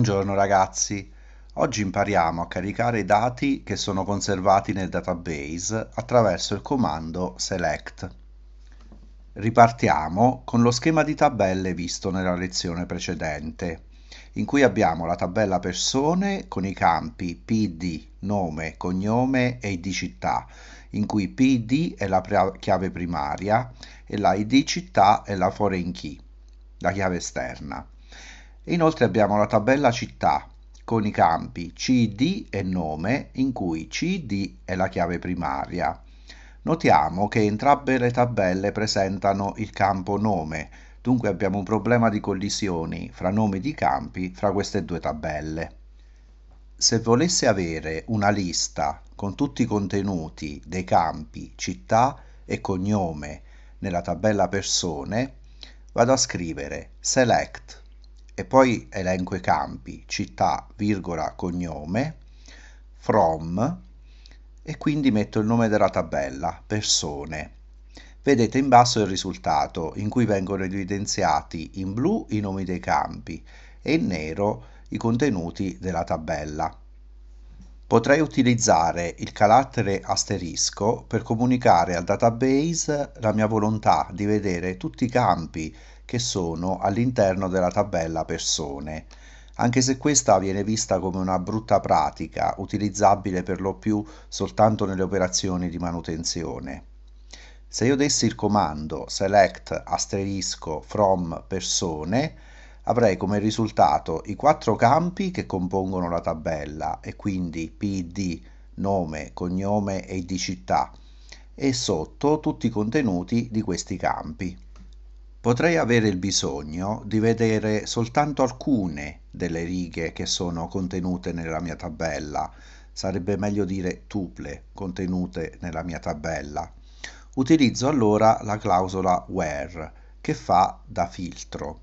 Buongiorno ragazzi, oggi impariamo a caricare i dati che sono conservati nel database attraverso il comando select. Ripartiamo con lo schema di tabelle visto nella lezione precedente, in cui abbiamo la tabella persone con i campi PD, nome, cognome e ID città, in cui PD è la chiave primaria e la ID città è la foreign key, la chiave esterna. Inoltre abbiamo la tabella città con i campi CD e nome in cui CD è la chiave primaria. Notiamo che entrambe le tabelle presentano il campo nome, dunque abbiamo un problema di collisioni fra nomi di campi fra queste due tabelle. Se volesse avere una lista con tutti i contenuti dei campi città e cognome nella tabella persone, vado a scrivere select e poi elenco i campi, città, virgola, cognome, from e quindi metto il nome della tabella, persone. Vedete in basso il risultato in cui vengono evidenziati in blu i nomi dei campi e in nero i contenuti della tabella. Potrei utilizzare il carattere asterisco per comunicare al database la mia volontà di vedere tutti i campi che sono all'interno della tabella persone, anche se questa viene vista come una brutta pratica utilizzabile per lo più soltanto nelle operazioni di manutenzione. Se io dessi il comando select asterisco from persone, avrei come risultato i quattro campi che compongono la tabella e quindi PD, nome, cognome e di città e sotto tutti i contenuti di questi campi potrei avere il bisogno di vedere soltanto alcune delle righe che sono contenute nella mia tabella, sarebbe meglio dire tuple contenute nella mia tabella. Utilizzo allora la clausola where che fa da filtro.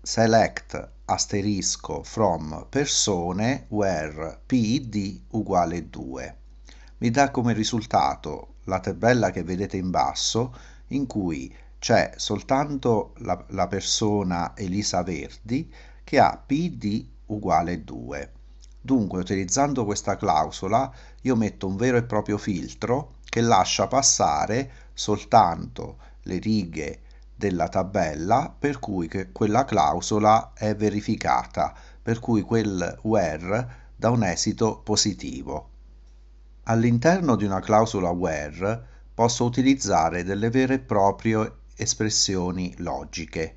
Select asterisco from persone where pid uguale 2. Mi dà come risultato la tabella che vedete in basso in cui c'è soltanto la, la, persona Elisa Verdi che ha PD uguale 2. Dunque utilizzando questa clausola io metto un vero e proprio filtro che lascia passare soltanto le righe della tabella per cui quella clausola è verificata, per cui quel where dà un esito positivo. All'interno di una clausola where posso utilizzare delle vere e proprie espressioni logiche.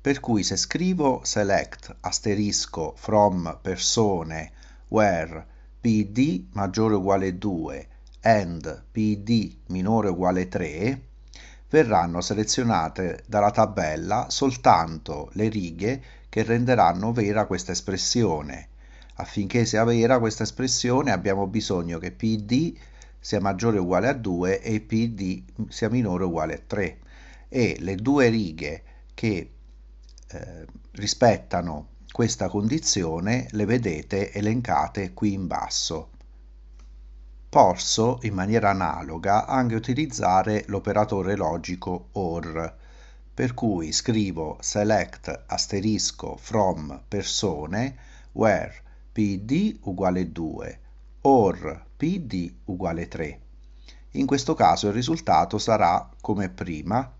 Per cui se scrivo select asterisco from persone where pd maggiore o uguale 2 and pd minore o uguale 3 verranno selezionate dalla tabella soltanto le righe che renderanno vera questa espressione. Affinché sia vera questa espressione abbiamo bisogno che pd sia maggiore o uguale a 2 e pd sia minore o uguale a 3 e le due righe che eh, rispettano questa condizione le vedete elencate qui in basso. Posso in maniera analoga anche utilizzare l'operatore logico OR, per cui scrivo select asterisco from persone where pd uguale 2 or pd uguale 3. In questo caso il risultato sarà come prima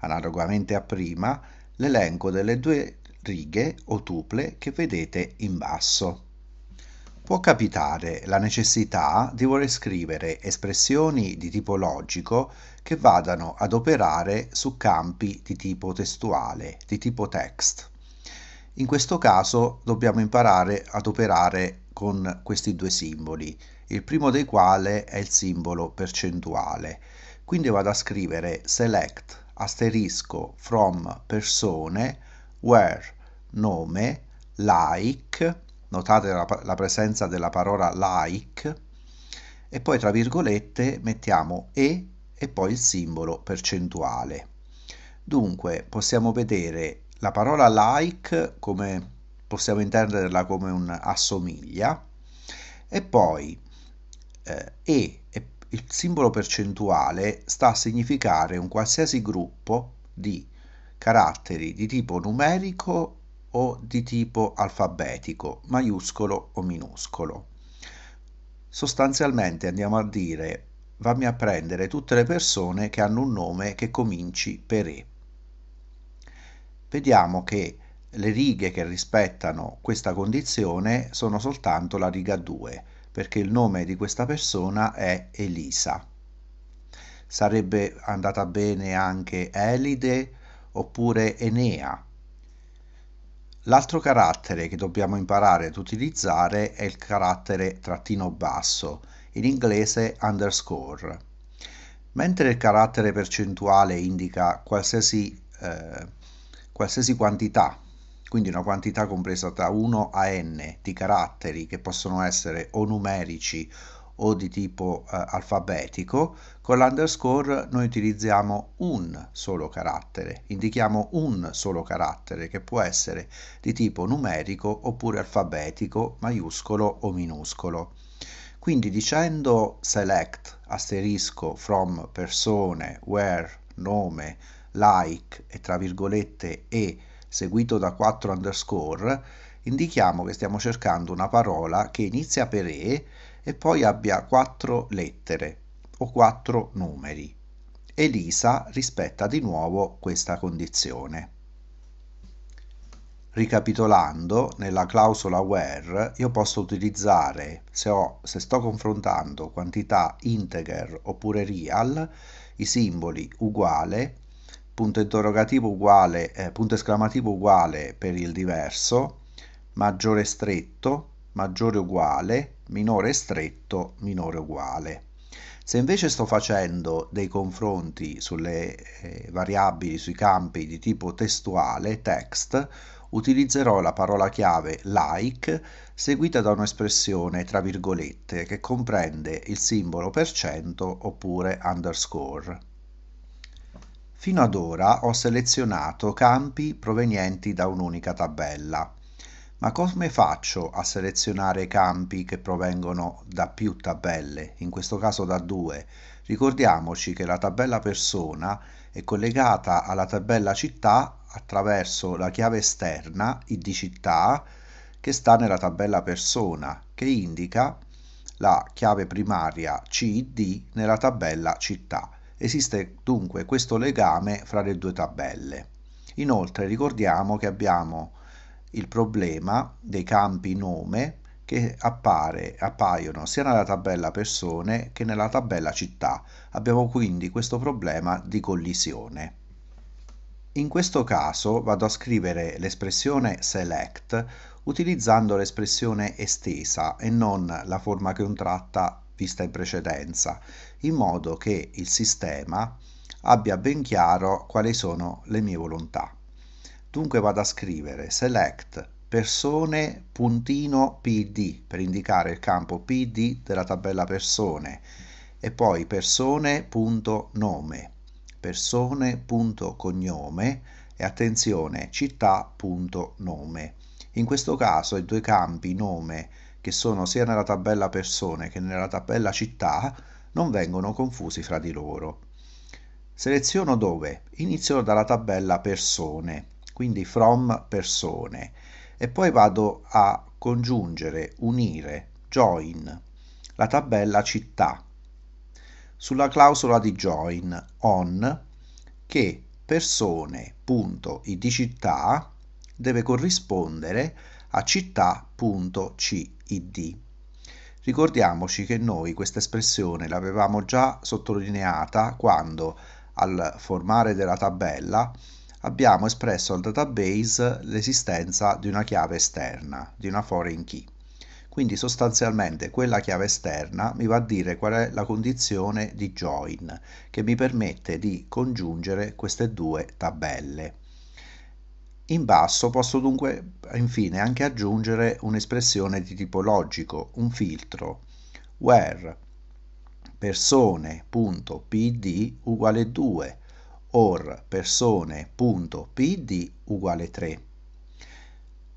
Analogamente a prima, l'elenco delle due righe o tuple che vedete in basso. Può capitare la necessità di voler scrivere espressioni di tipo logico che vadano ad operare su campi di tipo testuale, di tipo text. In questo caso dobbiamo imparare ad operare con questi due simboli, il primo dei quali è il simbolo percentuale. Quindi vado a scrivere select asterisco from persone where nome like notate la, la presenza della parola like e poi tra virgolette mettiamo e e poi il simbolo percentuale dunque possiamo vedere la parola like come possiamo intenderla come un assomiglia e poi eh, e, e il simbolo percentuale sta a significare un qualsiasi gruppo di caratteri di tipo numerico o di tipo alfabetico, maiuscolo o minuscolo. Sostanzialmente andiamo a dire vammi a prendere tutte le persone che hanno un nome che cominci per E. Vediamo che le righe che rispettano questa condizione sono soltanto la riga 2, perché il nome di questa persona è Elisa. Sarebbe andata bene anche Elide oppure Enea. L'altro carattere che dobbiamo imparare ad utilizzare è il carattere trattino basso, in inglese underscore. Mentre il carattere percentuale indica qualsiasi, eh, qualsiasi quantità quindi una quantità compresa tra 1 a n di caratteri che possono essere o numerici o di tipo eh, alfabetico, con l'underscore noi utilizziamo un solo carattere, indichiamo un solo carattere che può essere di tipo numerico oppure alfabetico, maiuscolo o minuscolo. Quindi dicendo select asterisco from persone where nome like e tra virgolette e seguito da 4 underscore, indichiamo che stiamo cercando una parola che inizia per E e poi abbia 4 lettere o 4 numeri. Elisa rispetta di nuovo questa condizione. Ricapitolando, nella clausola where io posso utilizzare, se, ho, se sto confrontando quantità integer oppure real, i simboli uguale punto interrogativo uguale, eh, punto esclamativo uguale per il diverso, maggiore stretto, maggiore uguale, minore stretto, minore uguale. Se invece sto facendo dei confronti sulle eh, variabili, sui campi di tipo testuale, text, utilizzerò la parola chiave like seguita da un'espressione tra virgolette che comprende il simbolo per cento oppure underscore. Fino ad ora ho selezionato campi provenienti da un'unica tabella. Ma come faccio a selezionare campi che provengono da più tabelle, in questo caso da due? Ricordiamoci che la tabella persona è collegata alla tabella città attraverso la chiave esterna id città che sta nella tabella persona, che indica la chiave primaria cid nella tabella città. Esiste dunque questo legame fra le due tabelle. Inoltre ricordiamo che abbiamo il problema dei campi nome che appare, appaiono sia nella tabella persone che nella tabella città. Abbiamo quindi questo problema di collisione. In questo caso vado a scrivere l'espressione select utilizzando l'espressione estesa e non la forma contratta vista in precedenza in modo che il sistema abbia ben chiaro quali sono le mie volontà. Dunque vado a scrivere select persone.pd per indicare il campo pd della tabella persone e poi persone.nome, persone.cognome e attenzione città.nome. In questo caso i due campi nome che sono sia nella tabella persone che nella tabella città non vengono confusi fra di loro. Seleziono dove? Inizio dalla tabella persone, quindi from persone, e poi vado a congiungere, unire, join, la tabella città. Sulla clausola di join on che persone.id città deve corrispondere a città.cid Ricordiamoci che noi questa espressione l'avevamo già sottolineata quando, al formare della tabella, abbiamo espresso al database l'esistenza di una chiave esterna, di una foreign key. Quindi sostanzialmente quella chiave esterna mi va a dire qual è la condizione di join che mi permette di congiungere queste due tabelle. In basso posso dunque infine anche aggiungere un'espressione di tipo logico, un filtro, where persone.pd uguale 2 or persone.pd uguale 3.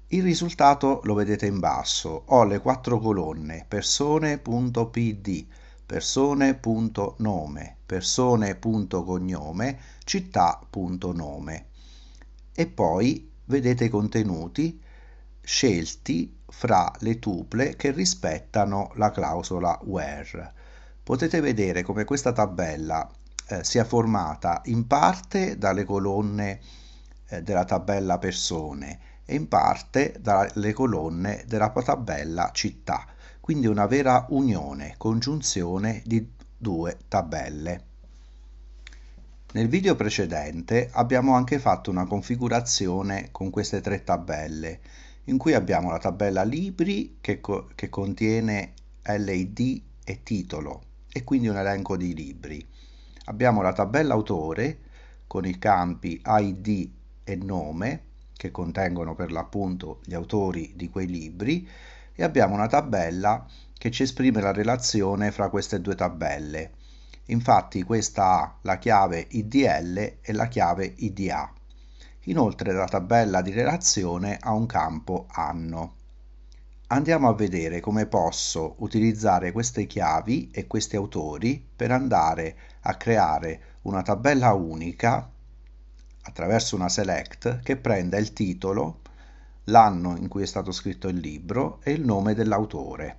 Il risultato lo vedete in basso, ho le quattro colonne persone.pd, persone.nome, persone.cognome, città.nome e poi vedete i contenuti scelti fra le tuple che rispettano la clausola where. Potete vedere come questa tabella eh, sia formata in parte dalle colonne eh, della tabella persone e in parte dalle colonne della tabella città, quindi una vera unione, congiunzione di due tabelle. Nel video precedente abbiamo anche fatto una configurazione con queste tre tabelle in cui abbiamo la tabella libri che, co che contiene LID e titolo e quindi un elenco di libri. Abbiamo la tabella autore con i campi ID e nome che contengono per l'appunto gli autori di quei libri e abbiamo una tabella che ci esprime la relazione fra queste due tabelle Infatti questa ha la chiave IDL e la chiave IDA. Inoltre la tabella di relazione ha un campo anno. Andiamo a vedere come posso utilizzare queste chiavi e questi autori per andare a creare una tabella unica attraverso una select che prenda il titolo, l'anno in cui è stato scritto il libro e il nome dell'autore.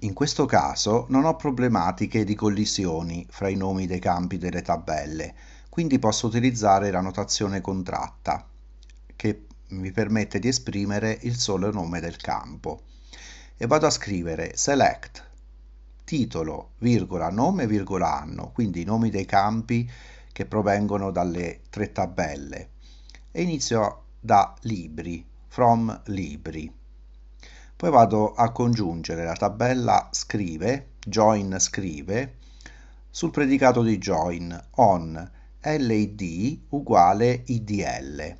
In questo caso non ho problematiche di collisioni fra i nomi dei campi delle tabelle, quindi posso utilizzare la notazione contratta che mi permette di esprimere il solo nome del campo e vado a scrivere select titolo, virgola, nome, virgola, anno, quindi i nomi dei campi che provengono dalle tre tabelle e inizio da libri, from libri poi vado a congiungere la tabella scrive join scrive sul predicato di join on lid uguale idl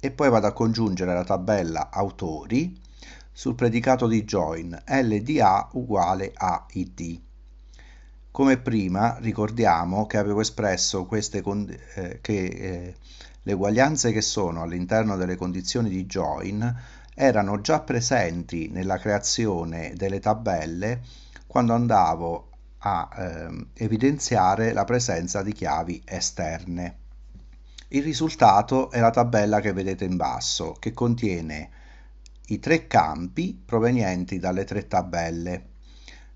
e poi vado a congiungere la tabella autori sul predicato di join lda uguale a id come prima ricordiamo che avevo espresso queste eh, che eh, le uguaglianze che sono all'interno delle condizioni di join erano già presenti nella creazione delle tabelle quando andavo a eh, evidenziare la presenza di chiavi esterne. Il risultato è la tabella che vedete in basso, che contiene i tre campi provenienti dalle tre tabelle.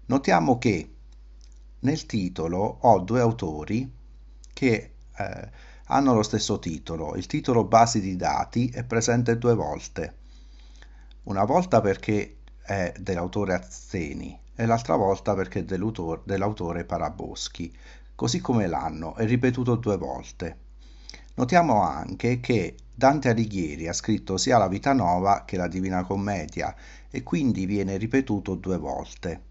Notiamo che nel titolo ho due autori che eh, hanno lo stesso titolo. Il titolo basi di dati è presente due volte una volta perché è dell'autore Azzeni e l'altra volta perché è dell'autore, Paraboschi, così come l'anno, è ripetuto due volte. Notiamo anche che Dante Alighieri ha scritto sia la Vita Nova che la Divina Commedia e quindi viene ripetuto due volte.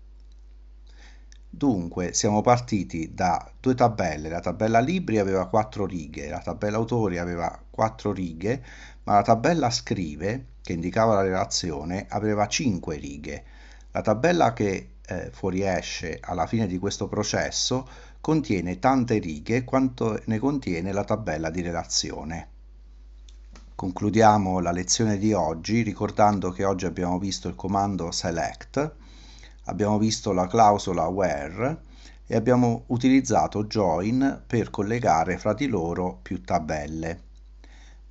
Dunque siamo partiti da due tabelle, la tabella libri aveva quattro righe, la tabella autori aveva quattro righe, ma la tabella scrive, che indicava la relazione, aveva cinque righe. La tabella che eh, fuoriesce alla fine di questo processo contiene tante righe quanto ne contiene la tabella di relazione. Concludiamo la lezione di oggi ricordando che oggi abbiamo visto il comando select, abbiamo visto la clausola where e abbiamo utilizzato join per collegare fra di loro più tabelle.